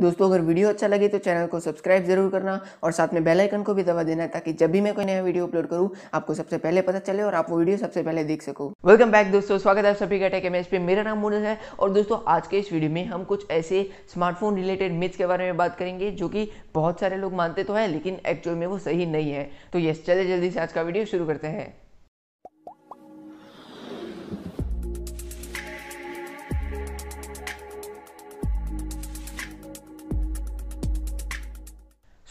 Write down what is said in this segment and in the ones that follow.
दोस्तों अगर वीडियो अच्छा लगे तो चैनल को सब्सक्राइब जरूर करना और साथ में बेल आइकन को भी दबा देना ताकि जब भी मैं कोई नया वीडियो अपलोड करूँ आपको सबसे पहले पता चले और आप वो वीडियो सबसे पहले देख सको वेलकम बैक दोस्तों स्वागत है सभी का टेक एमएस पे मेरा नाम मोनल है और दोस्तों आज के इस वीडियो में हम कुछ ऐसे स्मार्टफोन रिलेटेड मिथ्स के बारे में बात करेंगे जो कि बहुत सारे लोग मानते तो हैं लेकिन एक्चुअल में वो सही नहीं है तो यस चले जल्दी से आज का वीडियो शुरू करते हैं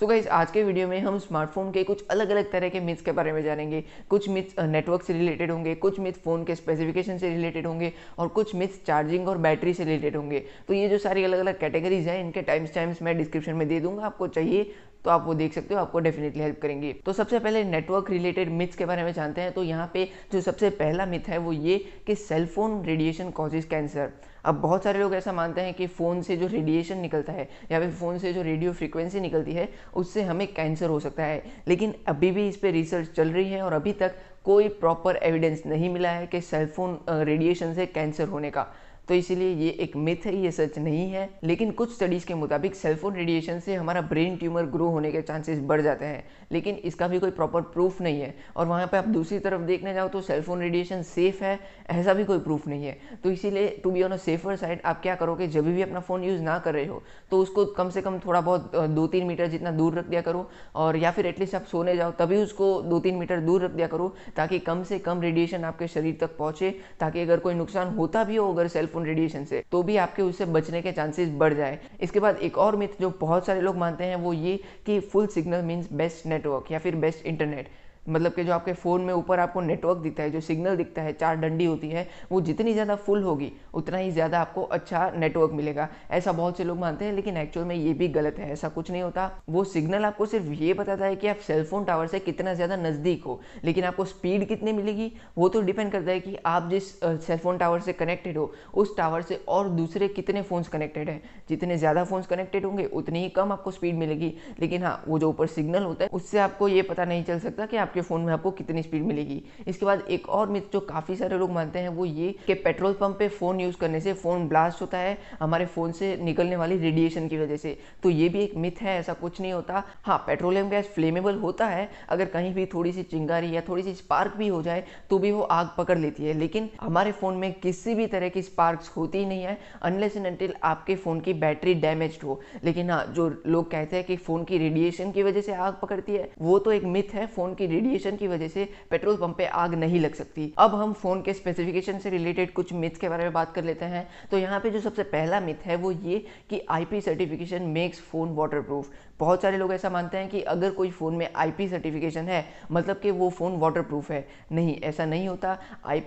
सो गाइज आज के वीडियो में हम स्मार्टफोन के कुछ अलग अलग तरह के मिथ्स के बारे में जानेंगे कुछ मिथ्स नेटवर्क से रिलेटेड होंगे कुछ मिथ्स फ़ोन के स्पेसिफिकेशन से रिलेटेड होंगे और कुछ मिथ्स चार्जिंग और बैटरी से रिलेटेड होंगे तो ये जो सारी अलग अलग कैटेगरीज हैं इनके टाइम्स टाइम्स मैं डिस्क्रिप्शन में दे दूंगा आपको चाहिए तो आप वो देख सकते हो आपको डेफिनेटली हेल्प करेंगे तो सबसे पहले नेटवर्क रिलेटेड मिथ्स के बारे में जानते हैं तो यहाँ पे जो सबसे पहला मिथ है वो ये कि सेलफोन रेडिएशन कॉजेज कैंसर अब बहुत सारे लोग ऐसा मानते हैं कि फ़ोन से जो रेडिएशन निकलता है या फिर फ़ोन से जो रेडियो फ्रिक्वेंसी निकलती है उससे हमें कैंसर हो सकता है लेकिन अभी भी इस पर रिसर्च चल रही है और अभी तक कोई प्रॉपर एविडेंस नहीं मिला है कि सेलफोन रेडिएशन से कैंसर होने का तो इसीलिए ये एक मिथ है ये सच नहीं है लेकिन कुछ स्टडीज़ के मुताबिक सेलफोन रेडिएशन से हमारा ब्रेन ट्यूमर ग्रो होने के चांसेस बढ़ जाते हैं लेकिन इसका भी कोई प्रॉपर प्रूफ नहीं है और वहाँ पर आप दूसरी तरफ देखने जाओ तो सेलफोन रेडिएशन सेफ है ऐसा भी कोई प्रूफ नहीं है तो इसीलिए to be on a safer side आप क्या करोगे जब भी अपना फ़ोन यूज़ ना कर रहे हो तो उसको कम से कम थोड़ा बहुत दो तीन मीटर जितना दूर रख दिया करो और या फिर एटलीस्ट आप सोने जाओ तभी उसको दो तीन मीटर दूर रख दिया करो ताकि कम से कम रेडिएशन आपके शरीर तक पहुँचे ताकि अगर कोई नुकसान होता भी हो अगर सेल्फ फोन रेडिएशन से तो भी आपके उससे बचने के चांसेस बढ़ जाए इसके बाद एक और मिथ जो बहुत सारे लोग मानते हैं वो ये कि full signal means best network या फिर बेस्ट इंटरनेट मतलब कि जो आपके फ़ोन में ऊपर आपको नेटवर्क दिखता है जो सिग्नल दिखता है चार डंडी होती है वो जितनी ज़्यादा फुल होगी उतना ही ज़्यादा आपको अच्छा नेटवर्क मिलेगा ऐसा बहुत से लोग मानते हैं लेकिन एक्चुअल में ये भी गलत है ऐसा कुछ नहीं होता वो सिग्नल आपको सिर्फ ये बताता है कि आप सेलफोन टावर से कितना ज़्यादा नज़दीक हो लेकिन आपको स्पीड कितनी मिलेगी वो तो डिपेंड करता है कि आप जिस सेलफोन टावर से कनेक्टेड हो उस टावर से और दूसरे कितने फ़ोन्स कनेक्टेड हैं जितने ज़्यादा फ़ोन्स कनेक्टेड होंगे उतनी ही कम आपको स्पीड मिलेगी लेकिन हाँ वो जो ऊपर सिग्नल होता है उससे आपको ये पता नहीं चल सकता कि आप आपके फ़ोन में आपको कितनी स्पीड मिलेगी इसके बाद एक और मिथ जो काफ़ी सारे लोग मानते हैं वो ये कि पेट्रोल पंप पे फ़ोन यूज़ करने से फ़ोन ब्लास्ट होता है हमारे फ़ोन से निकलने वाली रेडिएशन की वजह से तो ये भी एक मिथ है ऐसा कुछ नहीं होता हाँ पेट्रोलियम गैस फ्लेमेबल होता है अगर कहीं भी थोड़ी सी चिंगारी या थोड़ी सी स्पार्क भी हो जाए तो भी वो आग पकड़ लेती है लेकिन हमारे फ़ोन में किसी भी तरह की स्पार्क होती नहीं है अनलेस एंड अनटिल आपके फ़ोन की बैटरी डैमेज हो लेकिन हाँ जो लोग कहते हैं कि फ़ोन की रेडिएशन की वजह से आग पकड़ती है वो तो एक मिथ है फ़ोन की रेडिएशन की वजह से पेट्रोल पंप पे आग नहीं लग सकती अब हम फ़ोन के स्पेसिफिकेशन से रिलेटेड कुछ मिथ्स के बारे में बात कर लेते हैं तो यहाँ पे जो सबसे पहला मिथ है वो ये कि P certification makes phone waterproof बहुत सारे लोग ऐसा मानते हैं कि अगर कोई फ़ोन में पी सर्टिफिकेशन है मतलब कि वो फ़ोन वाटर प्रूफ है नहीं ऐसा नहीं होता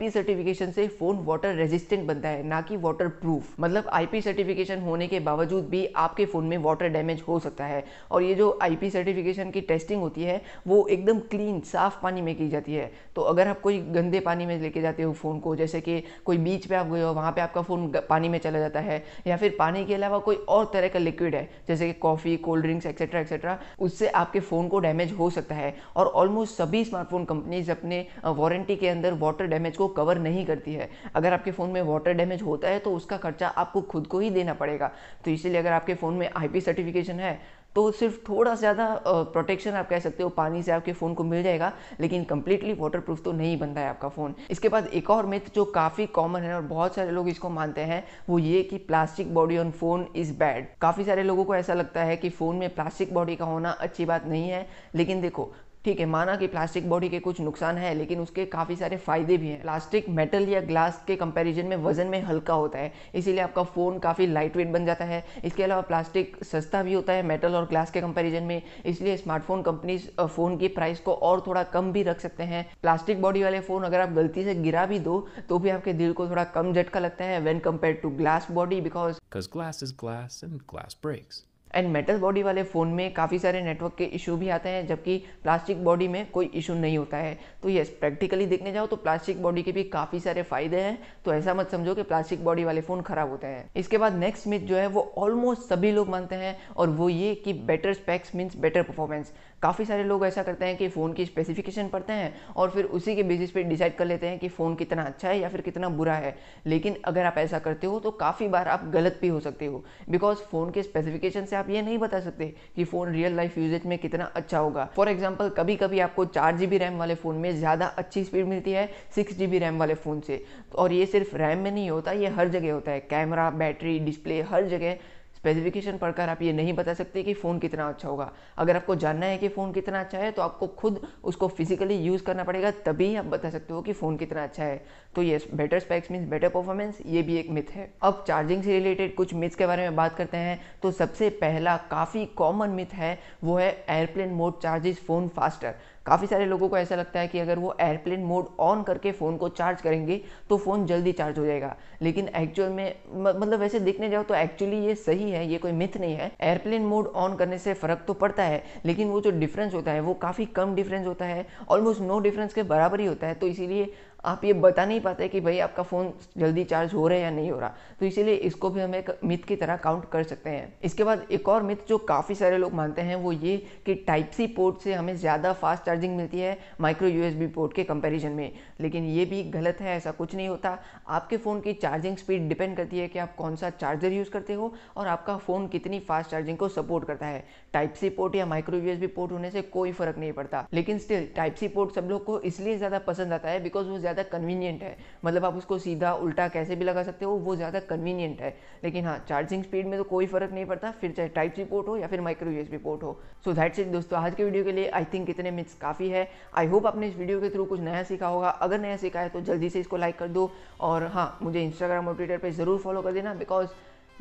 पी सर्टिफिकेशन से फ़ोन वाटर रेजिस्टेंट बनता है ना कि वाटर प्रूफ मतलब पी सर्टिफिकेशन होने के बावजूद भी आपके फ़ोन में वाटर डैमेज हो सकता है और ये जो पी सर्टिफिकेशन की टेस्टिंग होती है वो एकदम क्लीन साफ़ पानी में की जाती है तो अगर आप कोई गंदे पानी में लेके जाते हो फ़ोन को जैसे कि कोई बीच पे आप गए हो वहाँ पे आपका फ़ोन पानी में चला जाता है या फिर पानी के अलावा कोई और तरह का लिक्विड है जैसे कि coffee cold drinks etcetera etcetera उससे आपके फ़ोन को डैमेज हो सकता है और ऑलमोस्ट सभी स्मार्टफोन कंपनीज अपने वारंटी के अंदर वाटर डैमेज को कवर नहीं करती है अगर आपके फ़ोन में वाटर डैमेज होता है तो उसका खर्चा आपको खुद को ही देना पड़ेगा तो इसीलिए अगर आपके फ़ोन में आई सर्टिफिकेशन है तो सिर्फ थोड़ा ज़्यादा प्रोटेक्शन आप कह सकते हो पानी से आपके फ़ोन को मिल जाएगा लेकिन कम्प्लीटली वाटर प्रूफ तो नहीं बनता है आपका फ़ोन इसके बाद एक और मिथ जो काफ़ी कॉमन है और बहुत सारे लोग इसको मानते हैं वो ये कि plastic body on phone is bad काफ़ी सारे लोगों को ऐसा लगता है कि फ़ोन में प्लास्टिक बॉडी का होना अच्छी बात नहीं है लेकिन देखो ठीक है माना कि प्लास्टिक बॉडी के कुछ नुकसान है लेकिन उसके काफ़ी सारे फ़ायदे भी हैं प्लास्टिक मेटल या ग्लास के कंपैरिजन में वजन में हल्का होता है इसीलिए आपका फ़ोन काफ़ी लाइट वेट बन जाता है इसके अलावा प्लास्टिक सस्ता भी होता है मेटल और ग्लास के कंपैरिजन में इसलिए स्मार्टफोन कंपनीज फ़ोन की प्राइस को और थोड़ा कम भी रख सकते हैं प्लास्टिक बॉडी वाले फ़ोन अगर आप गलती से गिरा भी दो तो भी आपके दिल को थोड़ा कम झटका लगता है when compare to glass body because glass is glass and glass breaks and metal body वाले फ़ोन में काफ़ी सारे नेटवर्क के इशू भी आते हैं जबकि प्लास्टिक बॉडी में कोई इशू नहीं होता है तो यस प्रैक्टिकली देखने जाओ तो प्लास्टिक बॉडी के भी काफ़ी सारे फ़ायदे हैं तो ऐसा मत समझो कि प्लास्टिक बॉडी वाले फ़ोन ख़राब होते हैं इसके बाद नेक्स्ट मिथ जो है वो ऑलमोस्ट सभी लोग मानते हैं और वो ये कि better specs means better performance काफ़ी सारे लोग ऐसा करते हैं कि फ़ोन की स्पेसिफिकेशन पढ़ते हैं और फिर उसी के बेसिस पे डिसाइड कर लेते हैं कि फ़ोन कितना अच्छा है या फिर कितना बुरा है लेकिन अगर आप ऐसा करते हो तो काफ़ी बार आप गलत भी हो सकते हो बिकॉज फ़ोन के स्पेसिफिकेशन से आप ये नहीं बता सकते कि फ़ोन रियल लाइफ यूजेज में कितना अच्छा होगा फॉर एग्जाम्पल कभी कभी आपको चार जी रैम वाले फ़ोन में ज़्यादा अच्छी स्पीड मिलती है सिक्स जी रैम वाले फ़ोन से और ये सिर्फ रैम में नहीं होता ये हर जगह होता है कैमरा बैटरी डिस्प्ले हर जगह स्पेसिफिकेशन पढ़कर आप ये नहीं बता सकते कि फ़ोन कितना अच्छा होगा अगर आपको जानना है कि फ़ोन कितना अच्छा है तो आपको खुद उसको फिजिकली यूज़ करना पड़ेगा तभी आप बता सकते हो कि फ़ोन कितना अच्छा है तो ये better specs means better performance ये भी एक मिथ है अब चार्जिंग से रिलेटेड कुछ मिथ्स के बारे में बात करते हैं तो सबसे पहला काफ़ी कॉमन मिथ है वो है airplane mode charges phone faster काफ़ी सारे लोगों को ऐसा लगता है कि अगर वो एयरप्लेन मोड ऑन करके फ़ोन को चार्ज करेंगे तो फ़ोन जल्दी चार्ज हो जाएगा लेकिन एक्चुअल में मतलब वैसे देखने जाओ तो एक्चुअली ये सही है ये कोई मिथ नहीं है एयरप्लेन मोड ऑन करने से फ़र्क तो पड़ता है लेकिन वो जो डिफरेंस होता है वो काफ़ी कम डिफरेंस होता है ऑलमोस्ट नो डिफरेंस के बराबर ही होता है तो इसीलिए आप ये बता नहीं पाते कि भाई आपका फ़ोन जल्दी चार्ज हो रहा है या नहीं हो रहा तो इसीलिए इसको भी हम एक मिथ की तरह काउंट कर सकते हैं इसके बाद एक और मिथ जो काफ़ी सारे लोग मानते हैं वो ये कि टाइप सी पोर्ट से हमें ज़्यादा फास्ट चार्जिंग मिलती है माइक्रो यू पोर्ट के कंपेरिजन में लेकिन ये भी गलत है ऐसा कुछ नहीं होता आपके फ़ोन की चार्जिंग स्पीड डिपेंड करती है कि आप कौन सा चार्जर यूज़ करते हो और आपका फ़ोन कितनी फास्ट चार्जिंग को सपोर्ट करता है टाइप सी पोर्ट या माइक्रो यूएसबी पोर्ट होने से कोई फ़र्क नहीं पड़ता लेकिन स्टिल टाइप सी पोर्ट सब लोग को इसलिए ज़्यादा पसंद आता है बिकॉज वो ज़्यादा कन्वीनियंट है मतलब आप उसको सीधा उल्टा कैसे भी लगा सकते हो वो ज़्यादा कन्वीनियंट है लेकिन हाँ चार्जिंग स्पीड में तो कोई फ़र्क नहीं पड़ता फिर चाहे टाइप सी पोर्ट हो या फिर माइक्रो यू पोर्ट हो सो दैट्स इट दोस्तों आज के वीडियो के लिए आई थिंक इतने मिथ्स काफ़ी है आई होप आपने इस वीडियो के थ्रू कुछ नया सीखा होगा अगर नया सीखा है तो जल्दी से इसको लाइक कर दो और हाँ मुझे इंस्टाग्राम और ट्विटर पर ज़रूर फॉलो कर देना बिकॉज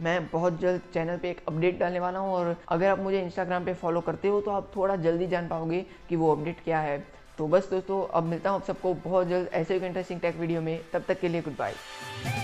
मैं बहुत जल्द चैनल पे एक अपडेट डालने वाला हूँ और अगर आप मुझे इंस्टाग्राम पे फॉलो करते हो तो आप थोड़ा जल्दी जान पाओगे कि वो अपडेट क्या है तो बस दोस्तों अब मिलता हूँ आप सबको बहुत जल्द ऐसे एक इंटरेस्टिंग टेक वीडियो में तब तक के लिए गुड बाय